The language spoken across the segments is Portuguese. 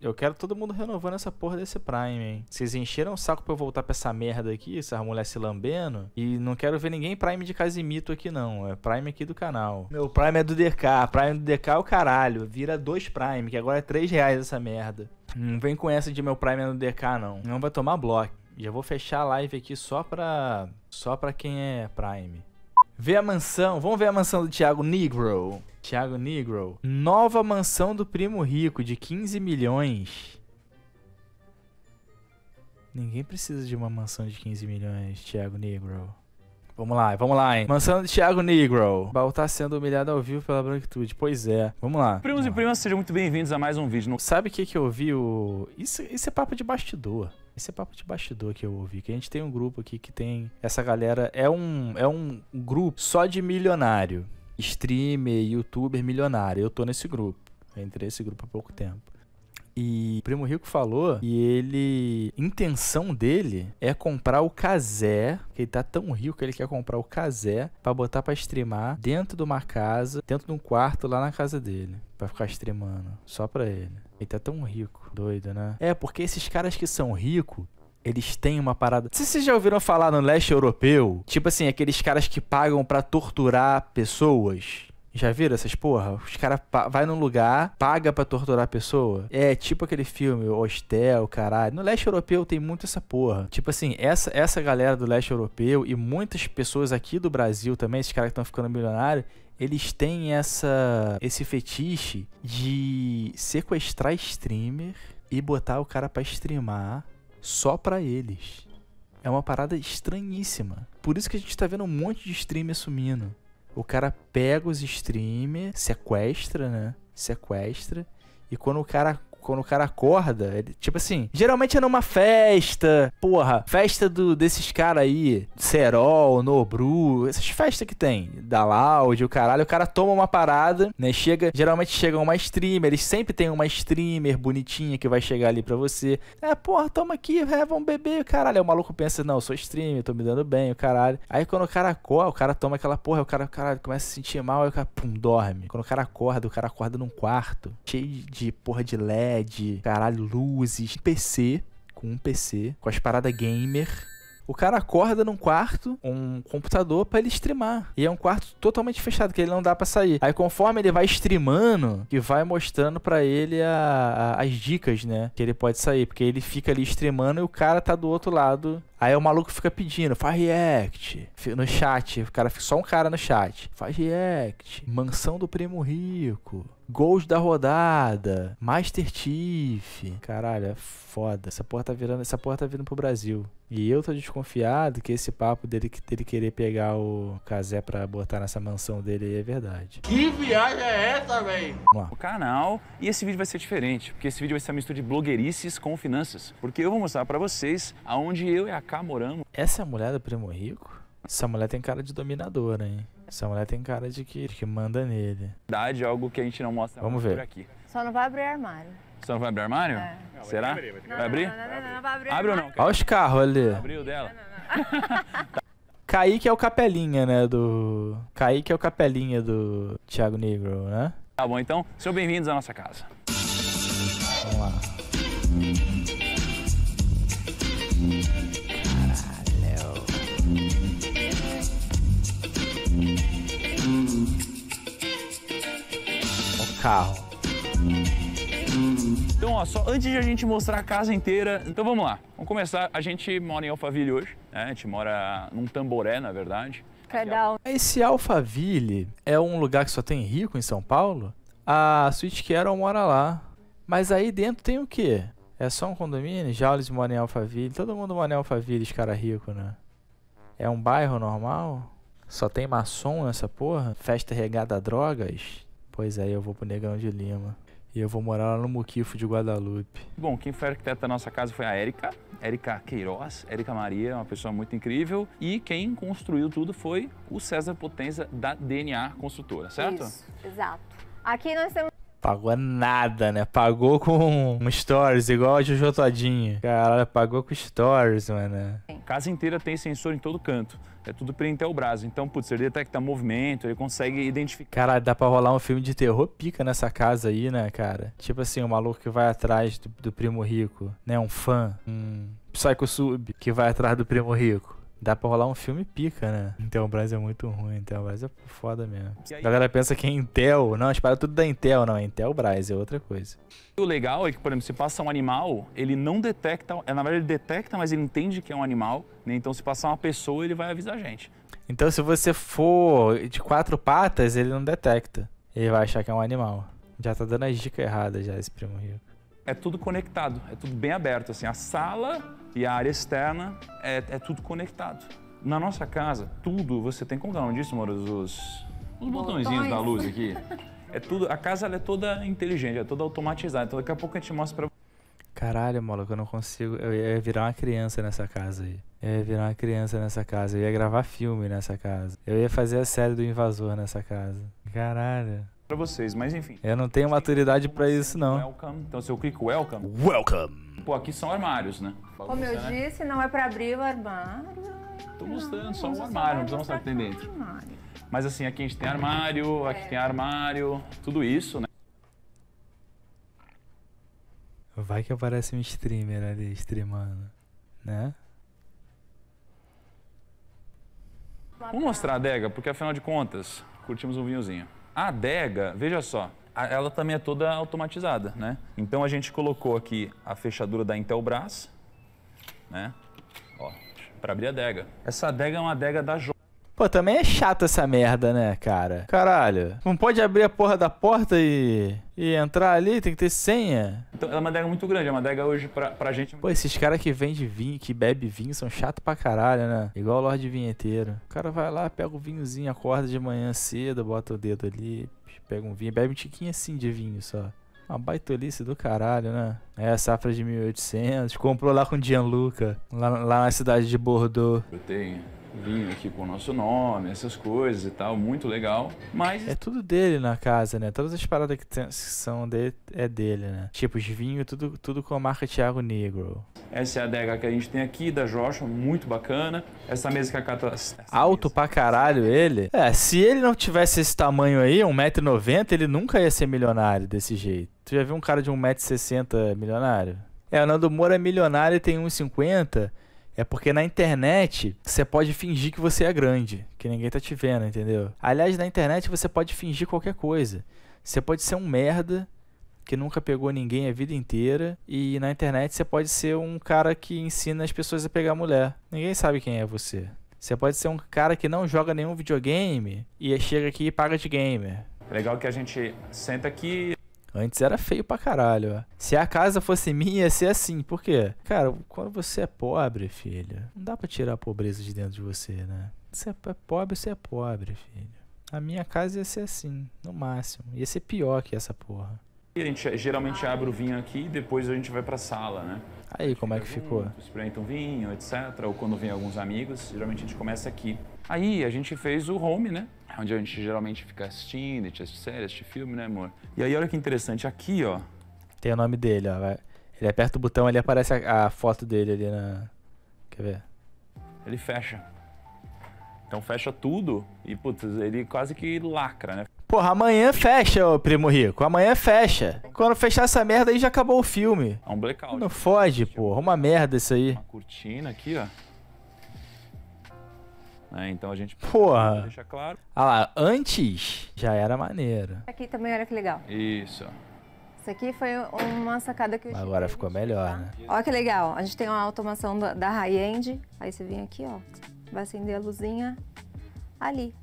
Eu quero todo mundo renovando essa porra desse Prime, hein? Vocês encheram o saco pra eu voltar pra essa merda aqui, essa mulher se lambendo. E não quero ver ninguém Prime de Casimito aqui, não. É Prime aqui do canal. Meu Prime é do DK. Prime do DK é o caralho. Vira dois Prime, que agora é três reais essa merda. Não vem com essa de meu Prime é do DK, não. Não vai tomar bloco. Já vou fechar a live aqui só pra. Só pra quem é Prime. Ver a mansão. Vamos ver a mansão do Thiago Negro. Thiago Negro. Nova mansão do primo rico de 15 milhões. Ninguém precisa de uma mansão de 15 milhões, Thiago Negro. Vamos lá, vamos lá, hein? Mansão do Thiago Negro. Baltar tá sendo humilhado ao vivo pela branquitude. Pois é. Vamos lá. Primos vamos e primas, sejam muito bem-vindos a mais um vídeo. Sabe o que, que eu vi? O... Isso, isso é papo de bastidor. Esse é papo de bastidor que eu ouvi, que a gente tem um grupo aqui que tem. Essa galera é um, é um grupo só de milionário. Streamer, youtuber, milionário. Eu tô nesse grupo. Eu entrei nesse grupo há pouco tempo. E o Primo Rico falou e ele. intenção dele é comprar o Kazé. Que ele tá tão rico que ele quer comprar o Kazé para botar para streamar dentro de uma casa, dentro de um quarto lá na casa dele. para ficar streamando. Só pra ele. Ele tá tão rico. Doido, né? né? É, porque esses caras que são ricos, eles têm uma parada. Se vocês já ouviram falar no leste europeu, tipo assim, aqueles caras que pagam para torturar pessoas. Já viram essas porra? Os caras vai num lugar, paga para torturar a pessoa. É tipo aquele filme, Hostel, caralho. No leste europeu tem muito essa porra. Tipo assim, essa, essa galera do leste europeu e muitas pessoas aqui do Brasil também, esses caras que estão ficando milionários, eles têm essa esse fetiche de sequestrar streamer e botar o cara para streamar só para eles. É uma parada estranhíssima. Por isso que a gente tá vendo um monte de streamer sumindo. O cara pega os streamer, sequestra, né? Sequestra. E quando o cara quando o cara acorda, ele, tipo assim, geralmente é numa festa, porra, festa do, desses caras aí, Serol, Nobru, essas festas que tem, da Loud, o caralho, o cara toma uma parada, né, chega, geralmente chega uma streamer, eles sempre tem uma streamer bonitinha que vai chegar ali pra você, é, porra, toma aqui, é, vamos beber, o caralho, aí o maluco pensa, não, eu sou streamer, tô me dando bem, o caralho, aí quando o cara acorda, o cara toma aquela porra, o cara, caralho, começa a se sentir mal, aí o cara, pum, dorme, quando o cara acorda, o cara acorda num quarto, cheio de porra de leve, LED, caralho, luzes, PC, com um PC, com as paradas gamer. O cara acorda num quarto, um computador para ele streamar. E é um quarto totalmente fechado, que ele não dá para sair. Aí conforme ele vai streamando, que vai mostrando para ele a, a, as dicas, né? Que ele pode sair. Porque ele fica ali streamando e o cara tá do outro lado Aí o maluco fica pedindo, faz react. No chat, o cara, só um cara no chat. Faz react. Mansão do primo rico. Gols da rodada. Master Chief. Caralho, é foda. Essa porra tá virando, essa porra tá vindo pro Brasil. E eu tô desconfiado que esse papo dele, dele querer pegar o Casé pra botar nessa mansão dele aí é verdade. Que viagem é essa, velho? O canal e esse vídeo vai ser diferente, porque esse vídeo vai ser uma mistura de blogueirices com finanças. Porque eu vou mostrar pra vocês aonde eu e a K moramos. Essa é mulher do Primo Rico? Essa mulher tem cara de dominadora, hein? Essa mulher tem cara de que, que manda nele. Verdade, algo que a gente não mostra Vamos ver. por aqui. Só não vai abrir armário. Só não vai abrir armário? É. Não, Será? Vai abrir? não, Não, não, não, vai abrir. Abre ou não? Olha os carros ali. Abriu dela. Não, Kaique é o capelinha, né? Do. Kaique é o capelinha do Thiago Negro, né? Tá bom, então, sejam bem-vindos à nossa casa. Vamos lá. carro. Então, ó, só antes de a gente mostrar a casa inteira, então vamos lá. Vamos começar. A gente mora em Alphaville hoje, né? A gente mora num tamboré, na verdade. Legal. Esse Alphaville é um lugar que só tem rico em São Paulo? A Sweet Carol mora lá. Mas aí dentro tem o quê? É só um condomínio? Já eles moram em Alphaville. Todo mundo mora em Alphaville, os cara rico, né? É um bairro normal? Só tem maçom nessa porra? Festa regada a drogas? Pois é, eu vou pro Negão de Lima. E eu vou morar lá no Muquifo de Guadalupe. Bom, quem foi arquiteta da nossa casa foi a Érica, Érica Queiroz, Érica Maria, uma pessoa muito incrível. E quem construiu tudo foi o César Potenza, da DNA Construtora, certo? Isso, exato. Aqui nós temos Pagou nada, né? Pagou com stories, igual a Jojo Todinho. Cara, pagou com stories, mano. Casa inteira tem sensor em todo canto. É tudo o braço Então, putz, ele detecta movimento, ele consegue identificar. Cara, dá pra rolar um filme de terror pica nessa casa aí, né, cara? Tipo assim, o um maluco que vai atrás do, do primo rico, né? Um fã, um Psycho Sub que vai atrás do primo rico. Dá pra rolar um filme pica, né? Intelbras é muito ruim, Intelbras é foda mesmo. A galera pensa que é Intel. Não, espera tudo da Intel, não. É Intelbras, é outra coisa. O legal é que, por exemplo, se passa um animal, ele não detecta. É, na verdade, ele detecta, mas ele entende que é um animal. Né? Então, se passar uma pessoa, ele vai avisar a gente. Então, se você for de quatro patas, ele não detecta. Ele vai achar que é um animal. Já tá dando as dicas erradas já, esse primo Rio. É tudo conectado, é tudo bem aberto. Assim, a sala e a área externa é, é tudo conectado. Na nossa casa, tudo você tem. Como que é o nome disso, Moro? Os, os botõezinhos da luz aqui. É tudo. A casa é toda inteligente, é toda automatizada. Então daqui a pouco a gente mostra pra Caralho, que eu não consigo. Eu ia virar uma criança nessa casa aí. Eu ia virar uma criança nessa casa. Eu ia gravar filme nessa casa. Eu ia fazer a série do invasor nessa casa. Caralho para vocês, mas enfim. Eu não tenho maturidade para isso não. Welcome. Então se eu clico welcome. Welcome. Pô, aqui são armários, né? Bagunça, Como eu né? disse, não é para abrir o armário. Tô mostrando só um armário, não precisa mostrar o que tem dentro. Mas assim, aqui a gente tem armário, aqui é. tem armário, tudo isso, né? Vai que aparece um streamer ali streamando, né? Vamos mostrar a adega, porque afinal de contas, curtimos um vinhozinho. A adega, veja só, ela também é toda automatizada, né? Então a gente colocou aqui a fechadura da Intelbras, né? Para abrir a adega. Essa adega é uma adega da Jo. Pô, também é chata essa merda, né, cara? Caralho. Não pode abrir a porra da porta e. E entrar ali tem que ter senha. Então, é uma adega muito grande, é uma adega hoje pra, pra gente. Pô, esses caras que vendem vinho, que bebe vinho, são chato pra caralho, né? Igual o Lorde Vinheteiro. O cara vai lá, pega o vinhozinho, acorda de manhã cedo, bota o dedo ali, pega um vinho, bebe um tiquinho assim de vinho só. Uma baitolice do caralho, né? É, safra de 1800. Comprou lá com o Gianluca, lá, lá na cidade de Bordeaux. Eu tenho vinho aqui com o nosso nome, essas coisas e tal, muito legal. Mas. É tudo dele na casa, né? Todas as paradas que, tem, que são dele é dele, né? Tipo, os vinhos, tudo, tudo com a marca Tiago Negro. Essa é a adega que a gente tem aqui, da Joshua, muito bacana. Essa mesa que a Cata. Alto mesa. pra caralho ele. É, se ele não tivesse esse tamanho aí, 1,90m, ele nunca ia ser milionário desse jeito. Tu já viu um cara de 1,60m milionário? É, o Nando Moura é milionário e tem 1,50m. É porque na internet você pode fingir que você é grande, que ninguém tá te vendo, entendeu? Aliás, na internet você pode fingir qualquer coisa. Você pode ser um merda que nunca pegou ninguém a vida inteira e na internet você pode ser um cara que ensina as pessoas a pegar mulher. Ninguém sabe quem é você. Você pode ser um cara que não joga nenhum videogame e chega aqui e paga de gamer. Legal que a gente senta aqui, Antes era feio pra caralho. Ó. Se a casa fosse minha, ia ser assim. Por quê? Cara, quando você é pobre, filho, não dá pra tirar a pobreza de dentro de você, né? Você é pobre, você é pobre, filho. A minha casa ia ser assim, no máximo. Ia ser pior que essa porra. A gente geralmente abre o vinho aqui e depois a gente vai pra sala, né? Aí, como é que ficou? Experimentam vinho, etc. Ou quando vem alguns amigos, geralmente a gente começa aqui. Aí a gente fez o home, né? Onde a gente geralmente fica assistindo, assiste série, assiste filme, né, amor? E aí olha que interessante, aqui, ó. Tem o nome dele, ó. Ele aperta o botão, ele aparece a, a foto dele ali na. Quer ver? Ele fecha. Então fecha tudo e, putz, ele quase que lacra, né? Porra, amanhã fecha, ô primo rico. Amanhã fecha. Quando fechar essa merda aí já acabou o filme. É um blackout. Não fode, porra. Uma merda isso aí. Uma cortina aqui, ó. Né? Então a gente Porra. deixa claro. Ah lá, antes já era maneiro. Aqui também olha que legal. Isso. Isso aqui foi uma sacada que eu Agora ficou melhor, né? Olha que legal. A gente tem uma automação da, da high-end. Aí você vem aqui, ó. Vai acender a luzinha ali.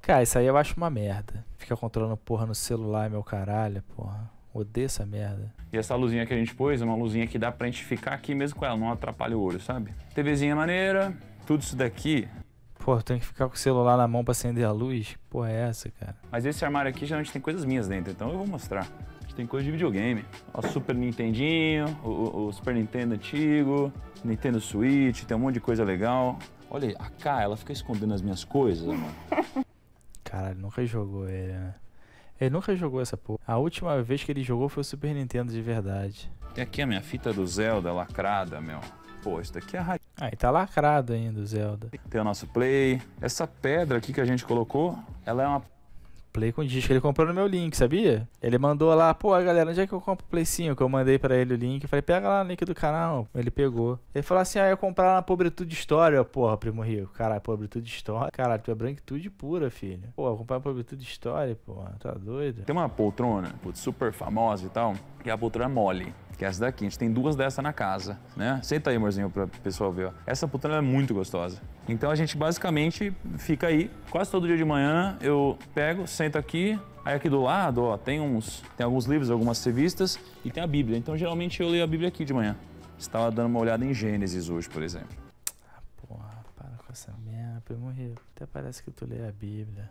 Cara, isso aí eu acho uma merda. Fica controlando porra no celular, meu caralho, porra. Odeio essa merda. E essa luzinha que a gente pôs é uma luzinha que dá pra gente ficar aqui mesmo com ela, não atrapalha o olho, sabe? TVzinha maneira, tudo isso daqui Pô, tem que ficar com o celular na mão para acender a luz? Pô, é essa, cara. Mas esse armário aqui geralmente tem coisas minhas dentro, então eu vou mostrar. Tem coisa de videogame. Ó, Super Nintendinho, o, o Super Nintendo antigo, Nintendo Switch, tem um monte de coisa legal. Olha aí, a K, ela fica escondendo as minhas coisas, mano. Caralho, nunca jogou ele, né? Ele nunca jogou essa porra. A última vez que ele jogou foi o Super Nintendo de verdade. Tem aqui a minha fita do Zelda lacrada, meu. Pô, isso daqui é raiz. Aí ah, tá lacrado ainda o Zelda. Tem o nosso play. Essa pedra aqui que a gente colocou, ela é uma... Play com disco, ele comprou no meu link, sabia? Ele mandou lá, pô, galera, onde é que eu compro o Play 5? Eu mandei pra ele o link, eu falei, pega lá o link do canal. Ele pegou. Ele falou assim, ah, eu ia comprar na Pobretude História, porra, primo rico. Caralho, Pobretude História. Caralho, tu é branquitude pura, filho. Pô, comprar comprar Pobretude História, porra, tá doido? Tem uma poltrona, super famosa e tal, e a poltrona é mole que é essa daqui. A gente tem duas dessa na casa, né? Senta aí, amorzinho, para o pessoal ver. Essa putana é muito gostosa. Então a gente basicamente fica aí. Quase todo dia de manhã eu pego, sento aqui. Aí aqui do lado, ó, tem uns, tem alguns livros, algumas revistas e tem a Bíblia. Então geralmente eu leio a Bíblia aqui de manhã. Estava dando uma olhada em Gênesis hoje, por exemplo. Ah, porra, para com essa merda, eu morrer. Até parece que tu lê a Bíblia.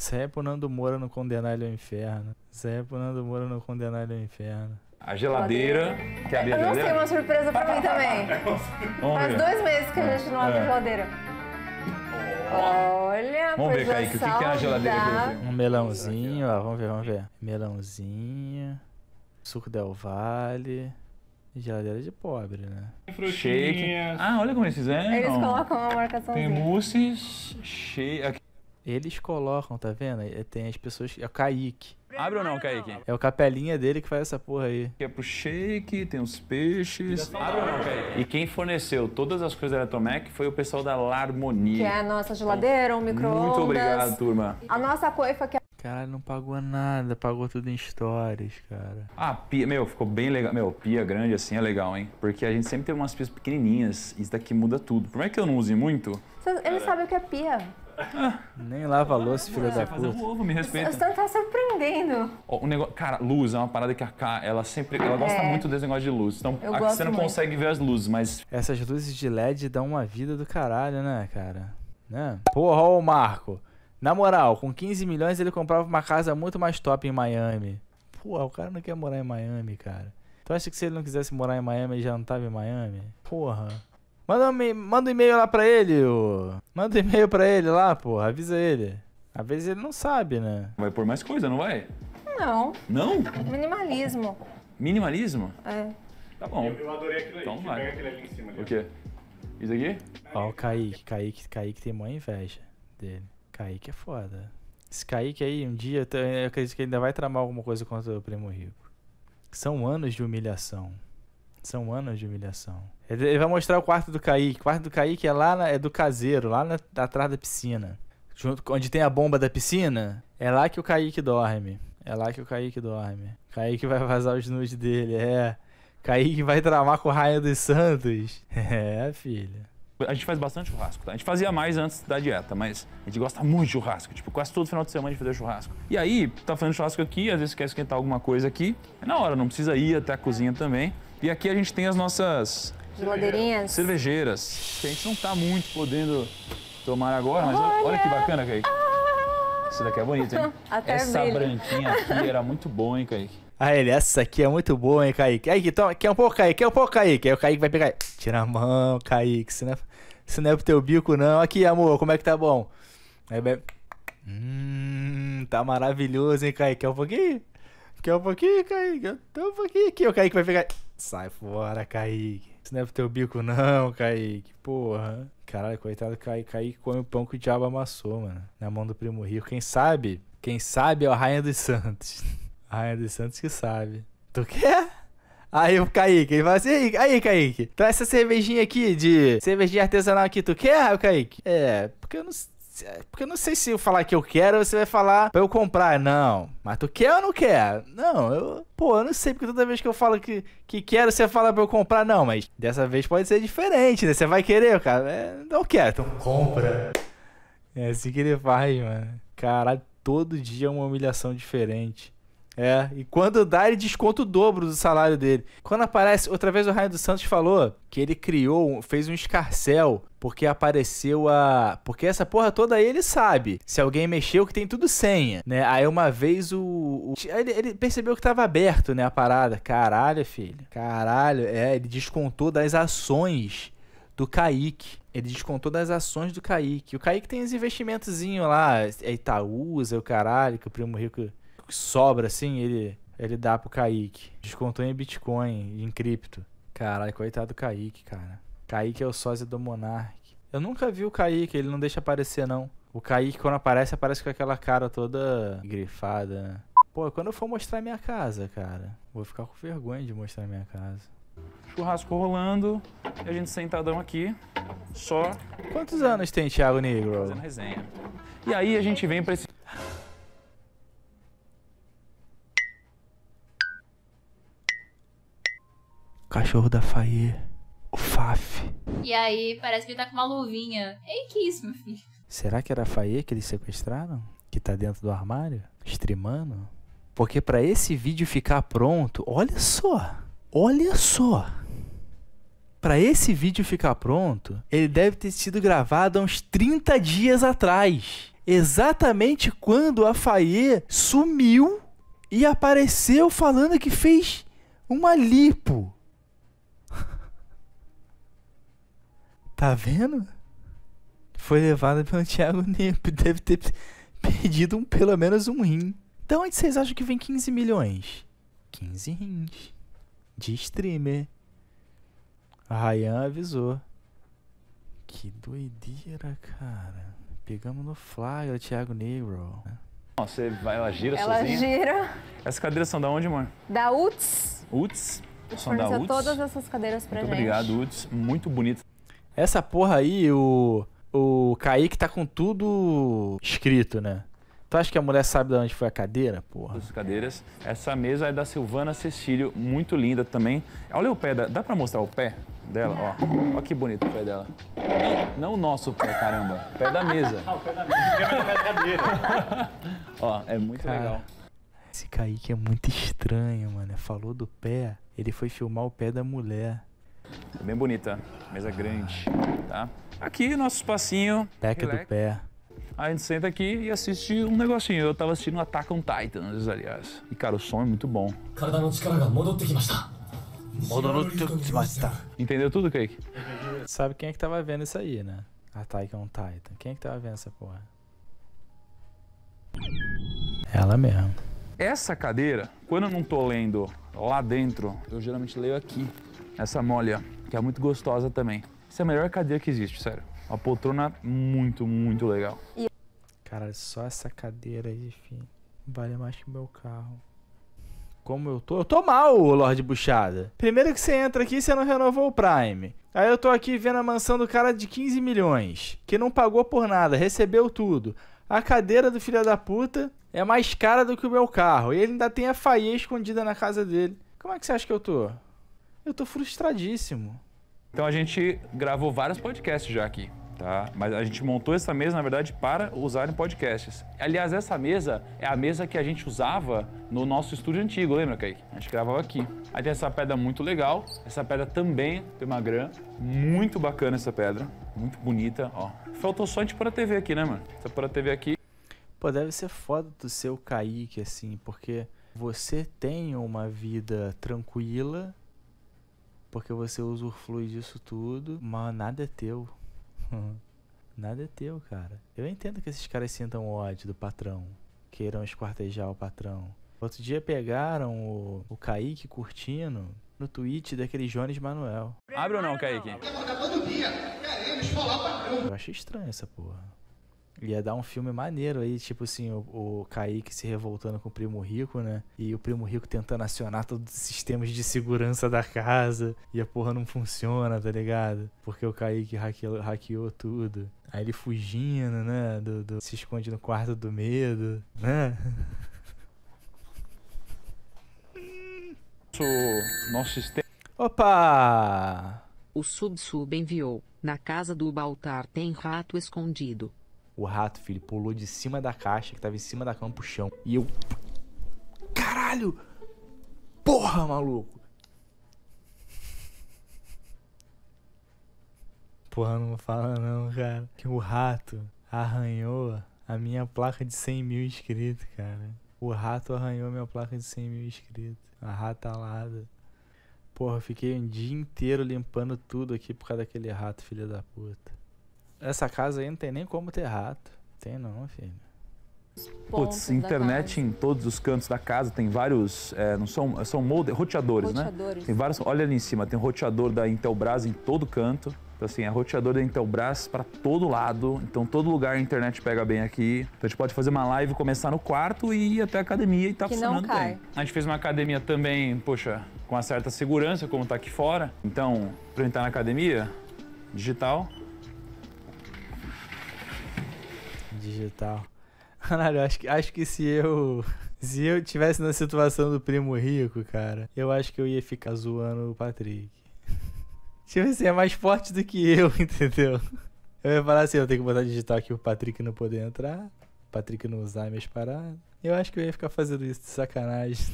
Zé pro Nando Moura no condenar ele ao inferno. Zé pro Nando Moura no condenar ele ao inferno a geladeira, que é a minha Eu não geladeira. sei, uma surpresa pra mim também. É Faz ver. dois meses que a gente não abre a É. geladeira. Olha, Vamos ver, Kaique, o que que é a geladeira Um melãozinho, ó, vamos ver, vamos ver. Melãozinho, suco Del Vale, geladeira de pobre, né? Shake. Frutinhas. Ah, olha como eles fizeram. Eles colocam uma Tem mousses, shake. Eles colocam, tá vendo? Tem as pessoas, é o Kaique. Abre ou não, Kaique? É o capelinha dele que faz essa porra aí. Que é pro shake, tem os peixes. Abre ou não, Kaique? E quem forneceu todas as coisas da Eletromec foi o pessoal da Larmonia. Que é a nossa geladeira, o um micro-ondas. Muito obrigado, turma. A nossa coifa que é Caralho, não pagou nada, pagou tudo em stories, cara. Ah, pia, meu, ficou bem legal. Meu, pia grande assim é legal, hein? Porque a gente sempre tem umas pias pequenininhas, isso daqui muda tudo. Por mais que eu não use muito... Ele sabe o que é pia nem lava a louça, filha da puta. o ovo, me respeita. Você tá surpreendendo. Ó, um negócio, cara, luz é uma parada que a K, ela sempre, ela gosta é. muito desse negócio de luz. Então, Eu aqui você não muito. consegue ver as luzes, mas essas luzes de LED dão uma vida do caralho, né, cara? Né? Porra, ô Marco. Na moral, com 15 milhões ele comprava uma casa muito mais top em Miami. Pô, o cara não quer morar em Miami, cara. Tu acha que se ele não quisesse morar em Miami, ele já não tava em Miami? Porra. Manda um, manda um e-mail lá pra ele, ô. Manda um e-mail pra ele lá, porra. Avisa ele. Às vezes ele não sabe, né? Vai por mais coisa, não vai? Não. Não? Minimalismo. Minimalismo? É. Tá bom. Eu, eu adorei aquilo aí. Então vai. aquele ali em cima. Ali. O quê? Isso aqui? Ó, o Kaique. Kaique, Kaique tem maior inveja dele. Kaique é foda. Esse Kaique aí, um dia, eu acredito que ele ainda vai tramar alguma coisa contra o Primo Rico. São anos de humilhação. São anos de humilhação. Ele vai mostrar o quarto do Kaique. O quarto do Kaique é lá na, é do caseiro, lá na, atrás da piscina. Junto, onde tem a bomba da piscina, é lá que o Kaique dorme. É lá que o Kaique dorme. Kaique vai vazar os nudes dele, é. Kaique vai tramar com o Raia dos Santos. É, filha. A gente faz bastante churrasco, tá? A gente fazia mais antes da dieta, mas a gente gosta muito de churrasco. Tipo, quase todo final de semana a gente fazia churrasco. E aí, tá fazendo churrasco aqui, às vezes quer esquentar alguma coisa aqui. É na hora, não precisa ir até a cozinha também. E aqui a gente tem as nossas Geladeirinhas. cervejeiras, que a gente não está muito podendo tomar agora, mas olha, olha que bacana, Kaique. Essa daqui é bonita hein? Até Essa brilho. branquinha aqui era muito boa, hein, Kaique? Ah, ele, essa aqui é muito boa, hein, Kaique? Aí, quer um pouco, Kaique? Quer um pouco, Kaique? Aí o Kaique vai pegar. Tira a mão, Kaique. Isso não, é, isso não é pro teu bico, não. Aqui, amor, como é que tá bom? Aí bebe. Hum, tá maravilhoso, hein, Kaique? Quer um pouquinho? Quer é um pouquinho, Kaique? Então é um pouquinho aqui. O Kaique vai pegar. Sai fora, Kaique. Isso não é pro teu bico, não, Kaique. Porra. Caralho, coitado do Kaique. Kaique come o pão que o diabo amassou, mano. Na mão do primo Rio. Quem sabe? Quem sabe é o Rainha dos Santos. A Rainha dos Santos que sabe. Tu quer? Aí o Kaique, ele fala assim, aí Kaique, traz essa cervejinha aqui de... Cervejinha artesanal aqui, tu quer, Kaique? É, porque eu não porque eu não sei se eu falar que eu quero, você vai falar pra eu comprar. Não. Mas tu quer ou não quer? Não, eu. Pô, eu não sei, porque toda vez que eu falo que, que quero, você fala pra eu comprar. Não, mas dessa vez pode ser diferente, né? Você vai querer, cara. É, não quero. Então compra. É assim que ele faz, mano. Caralho, todo dia é uma humilhação diferente. É, e quando dá, ele desconta o dobro do salário dele. Quando aparece, outra vez o Raio dos Santos falou que ele criou, fez um escarcel porque apareceu a. Porque essa porra toda aí ele sabe. Se alguém mexeu, que tem tudo senha, né? Aí uma vez o. o... Ele, ele, percebeu que tava aberto, né? A parada. Caralho, filho. Caralho. É, ele descontou das ações do Kaique. Ele descontou das ações do Kaique. O Kaique tem uns investimentozinhos lá. É Itaúsa, é o caralho, que o primo rico que sobra, assim, ele, ele dá pro Kaique. Descontou em Bitcoin, em cripto. Caralho, coitado do Kaique, cara. Kaique é o sósia do Monark. Eu nunca vi o Kaique, ele não deixa aparecer, não. O Kaique, quando aparece, aparece com aquela cara toda grifada, né? Pô, quando eu for mostrar minha casa, cara, vou ficar com vergonha de mostrar minha casa. Churrasco rolando, e a gente sentadão aqui, só. Quantos anos tem Thiago Negro? Fazendo resenha. E aí a gente vem pra esse. cachorro da Faye, o Faf. E aí, parece que ele tá com uma luvinha. Ei, que isso, meu filho? Será que era a Faye que eles sequestraram? Que tá dentro do armário? Streamando? Porque para esse vídeo ficar pronto, olha só, olha só. Para esse vídeo ficar pronto, ele deve ter sido gravado há uns 30 dias atrás. Exatamente quando a Faye sumiu e apareceu falando que fez uma lipo. Tá vendo? Foi levada pelo Thiago Nepo. Deve ter perdido um, pelo menos um rim. Então onde vocês acham que vem 15 milhões? 15 rins. De streamer. A Ryan avisou. Que doideira, cara. Pegamos no flyer, o Thiago Negro. Você vai, ela gira ela sozinha? Ela gira. Essas cadeiras são da onde, mãe Da UTS. UTS? São da UTS. todas essas cadeiras pra Muito gente. obrigado, UTS. Muito bonito. Essa porra aí, o. O Kaique tá com tudo escrito, né? Tu acha que a mulher sabe de onde foi a cadeira, porra? As cadeiras. Essa mesa é da Silvana Cecílio, muito linda também. Olha o pé, da... dá pra mostrar o pé dela? Ó, olha que bonito o pé dela. Não o nosso pé, caramba. Pé da mesa. Ah, o pé da mesa. cadeira. ó, é muito Cara, legal. Esse Kaique é muito estranho, mano. Falou do pé, ele foi filmar o pé da mulher. É bem bonita, mesa grande, tá? Aqui, nosso espacinho. Teca relax. do pé. a gente senta aqui e assiste um negocinho. Eu tava assistindo Attack on Titans, aliás. E, cara, o som é muito bom. Entendeu tudo, Kaique? Sabe quem é que tava vendo isso aí, né? Attack on Titan. Quem é que tava vendo essa porra? Ela mesmo. Essa cadeira, quando eu não tô lendo lá dentro, eu geralmente leio aqui essa molha, que é muito gostosa também. essa é a melhor cadeira que existe, sério. Uma poltrona é muito, muito legal. Cara, só essa cadeira aí, filho, vale mais que o meu carro. Como eu tô? Eu tô mal, Lorde Buchada. Primeiro que você entra aqui, você não renovou o Prime. Aí eu tô aqui vendo a mansão do cara de 15 milhões, que não pagou por nada, recebeu tudo. A cadeira do filho da puta é mais cara do que o meu carro. E ele ainda tem a faia escondida na casa dele. Como é que você acha que eu tô? Eu tô frustradíssimo. Então a gente gravou vários podcasts já aqui, tá? Mas a gente montou essa mesa, na verdade, para usar em podcasts. Aliás, essa mesa é a mesa que a gente usava no nosso estúdio antigo, lembra, Kaique? A gente gravava aqui. Aí tem essa pedra é muito legal. Essa pedra também tem uma grã. Muito bacana essa pedra. Muito bonita, ó. Faltou só a gente pôr a TV aqui, né, mano? Só pôr a TV aqui. Pô, deve ser foda do seu Kaique, assim, porque você tem uma vida tranquila porque você usufrui disso tudo, mas nada é teu. nada é teu, cara. Eu entendo que esses caras sintam ódio do patrão, queiram esquartejar o patrão. Outro dia pegaram o, o Kaique curtindo no tweet daquele Jones Manuel. Abre ou não, Kaique? Eu achei estranho essa porra. Ia dar um filme maneiro aí, tipo assim, o, o Kaique se revoltando com o primo rico, né? E o primo rico tentando acionar todos os sistemas de segurança da casa. E a porra não funciona, tá ligado? Porque o Kaique hackeou, hackeou tudo. Aí ele fugindo, né? Do, do, se esconde no quarto do medo, né? Nosso, nosso sistema. Opa! O Sub Sub enviou. Na casa do Baltar tem rato escondido. O rato, filho, pulou de cima da caixa que tava em cima da cama pro chão. E eu. Caralho! Porra, maluco! Porra, não fala não, cara. Que o rato arranhou a minha placa de 100 mil inscritos, cara. O rato arranhou minha placa de 100 mil inscritos. A rata alada. Porra, fiquei um dia inteiro limpando tudo aqui por causa daquele rato, filha da puta. Essa casa aí não tem nem como ter rato. Tem não, filho. Putz, internet em todos os cantos da casa, tem vários, é, não são, são molde, roteadores, né? roteadores, né? Tem vários, olha ali em cima, tem roteador da Intelbras em todo canto. Então, assim, é roteador da Intelbras para todo lado. Então, todo lugar a internet pega bem aqui. Então, a gente pode fazer uma live, começar no quarto e ir até a academia e tá que funcionando não cai. bem. A gente fez uma academia também, poxa, com uma certa segurança, como tá aqui fora. Então, pra entrar na academia, digital, digital. Caralho, acho que, acho que se eu. Se eu tivesse na situação do primo rico, cara, eu acho que eu ia ficar zoando o Patrick. Tipo assim, é mais forte do que eu, entendeu? Eu ia falar assim, eu tenho que botar digital aqui o Patrick não poder entrar, o Patrick não usar minhas paradas. Eu acho que eu ia ficar fazendo isso de sacanagem.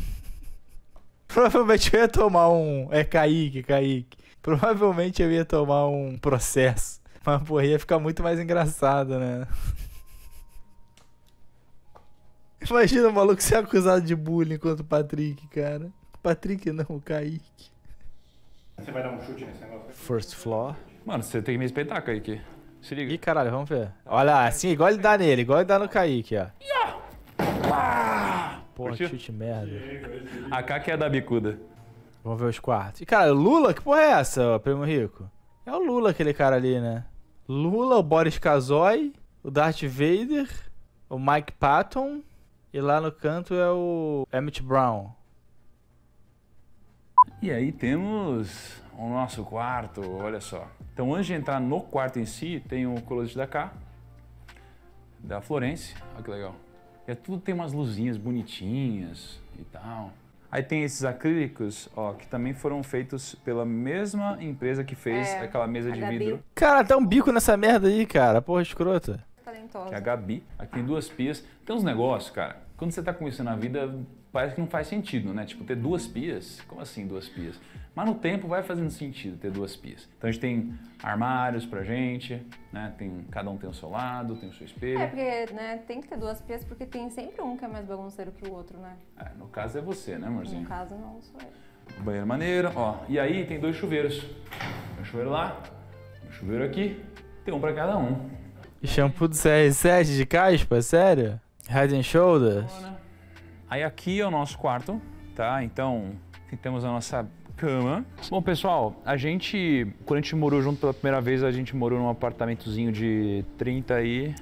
Provavelmente eu ia tomar um. É Kaique, Kaique. Provavelmente eu ia tomar um processo. Mas, porra, ia ficar muito mais engraçado, né? Imagina o maluco ser acusado de bullying contra o Patrick, cara. Patrick não, o Kaique. Você vai dar um chute nesse negócio? First floor. Mano, você tem que me respeitar, Kaique. Se liga. Ih, caralho, vamos ver. Olha, assim, igual ele dá nele, igual ele dá no Kaique, ó. Yeah. Porra, Curtiu? chute merda. A Kaki é da bicuda. Vamos ver os quartos. E, cara, Lula? Que porra é essa, ó, primo rico? É o Lula aquele cara ali, né? Lula, o Boris Kazoy, o Darth Vader, o Mike Patton... E lá no canto é o Emmett Brown. E aí temos o nosso quarto, olha só. Então antes de entrar no quarto em si, tem o Closet da cá da Florence, olha que legal. É tudo tem umas luzinhas bonitinhas e tal. Aí tem esses acrílicos, ó, que também foram feitos pela mesma empresa que fez é, aquela mesa de vidro. Cara, dá tá um bico nessa merda aí, cara. Porra, escrota. Talentosa. Que é a Gabi. Aqui tem duas pias. Tem uns negócios, cara, quando você está começando a vida, parece que não faz sentido, né? Tipo, ter duas pias, como assim duas pias? Mas no tempo vai fazendo sentido ter duas pias. Então a gente tem armários pra gente, né? Tem, cada um tem o seu lado, tem o seu espelho. É, porque né, tem que ter duas pias porque tem sempre um que é mais bagunceiro que o outro, né? É, no caso é você, né, amorzinho? No caso não, sou eu. Banheiro maneiro, ó. E aí tem dois chuveiros. Um chuveiro lá, um chuveiro aqui, tem um pra cada um. E shampoo do CR7 de caspa, sério? Head and Shoulders. Né? Aí aqui é o nosso quarto, tá? Então, temos a nossa cama. Bom, pessoal, a gente, quando a gente morou junto pela primeira vez, a gente morou num apartamentozinho de 30 e...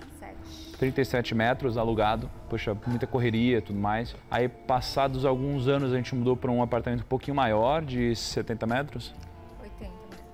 37 metros alugado, poxa, muita correria e tudo mais. Aí, passados alguns anos, a gente mudou para um apartamento um pouquinho maior, de 70 metros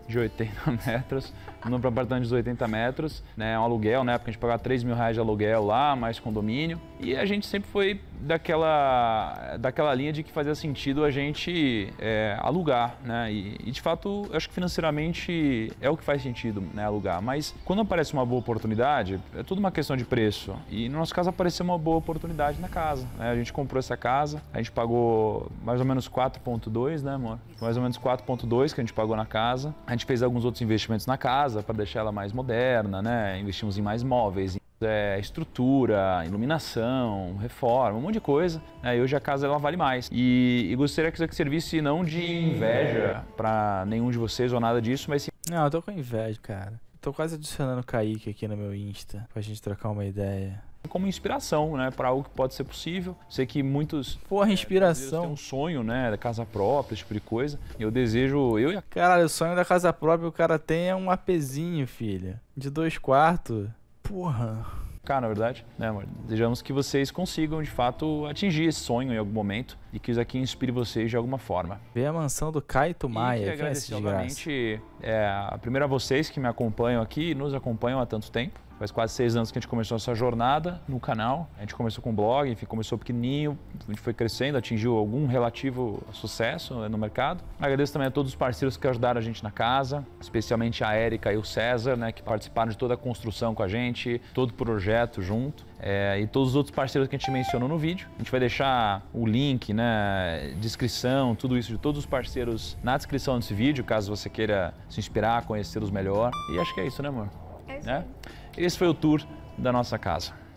de 80 metros, no apartamento de 80 metros, né? É um aluguel, né? época a gente pagava 3 mil reais de aluguel lá, mais condomínio. E a gente sempre foi daquela, daquela linha de que fazia sentido a gente é, alugar, né? E, e de fato, acho que financeiramente é o que faz sentido, né? Alugar. Mas quando aparece uma boa oportunidade, é tudo uma questão de preço. E no nosso caso apareceu uma boa oportunidade na casa. Né? A gente comprou essa casa, a gente pagou mais ou menos 4,2, né, amor? Mais ou menos 4,2 que a gente pagou na casa. A gente fez alguns outros investimentos na casa para deixar ela mais moderna, né? Investimos em mais móveis, é, estrutura, iluminação, reforma, um monte de coisa. É, e hoje a casa ela vale mais. E, e gostaria que isso aqui servisse não de inveja para nenhum de vocês ou nada disso, mas sim. Não, eu tô com inveja, cara. Tô quase adicionando o Kaique aqui no meu Insta pra gente trocar uma ideia como inspiração, né, para algo que pode ser possível. Sei que muitos porra é, inspiração, é, têm um sonho, né, da casa própria, esse tipo de coisa. Eu desejo, eu e a... Caralho, o sonho da casa própria o cara tem é um apezinho, filha, de dois quartos. Porra Cara, na verdade, né, amor? Desejamos que vocês consigam, de fato, atingir esse sonho em algum momento e que isso aqui inspire vocês de alguma forma. Vê a mansão do Caio Maia. É e agradecer, obviamente, é, primeiro a vocês que me acompanham aqui e nos acompanham há tanto tempo. Faz quase seis anos que a gente começou essa jornada no canal. A gente começou com blog, enfim, começou pequenininho, a gente foi crescendo, atingiu algum relativo sucesso né, no mercado. Agradeço também a todos os parceiros que ajudaram a gente na casa, especialmente a Érica e o César, né, que participaram de toda a construção com a gente, todo o projeto junto. É, e todos os outros parceiros que a gente mencionou no vídeo. A gente vai deixar o link, né, descrição, tudo isso de todos os parceiros na descrição desse vídeo, caso você queira se inspirar, conhecê-los melhor. E acho que é isso, né, amor? É isso. Né? Esse foi o tour da nossa casa.